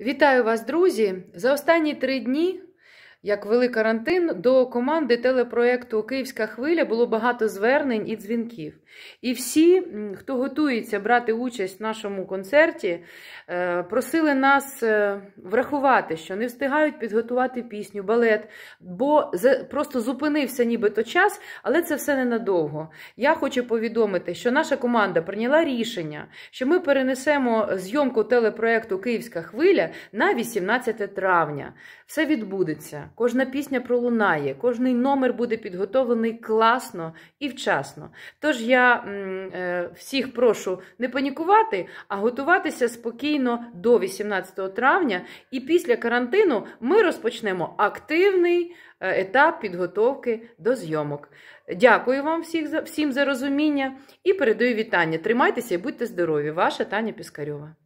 Вітаю вас, друзі! За останні три дні як вели карантин, до команди телепроекту Київська хвиля було багато звернень і дзвінків. І всі, хто готується брати участь в нашому концерті, е, просили нас е, врахувати, що не встигають підготувати пісню, балет, бо просто зупинився нібито час, але це все ненадовго. Я хочу повідомити, що наша команда прийняла рішення, що ми перенесемо зйомку телепроекту Київська хвиля на 18 травня. Все відбудеться кожна пісня пролунає, кожний номер буде підготовлений класно і вчасно. Тож я е, всіх прошу не панікувати, а готуватися спокійно до 18 травня. І після карантину ми розпочнемо активний е, етап підготовки до зйомок. Дякую вам всіх за всім за розуміння і передаю вітання. Тримайтеся і будьте здорові! Ваша Таня Піскарьова.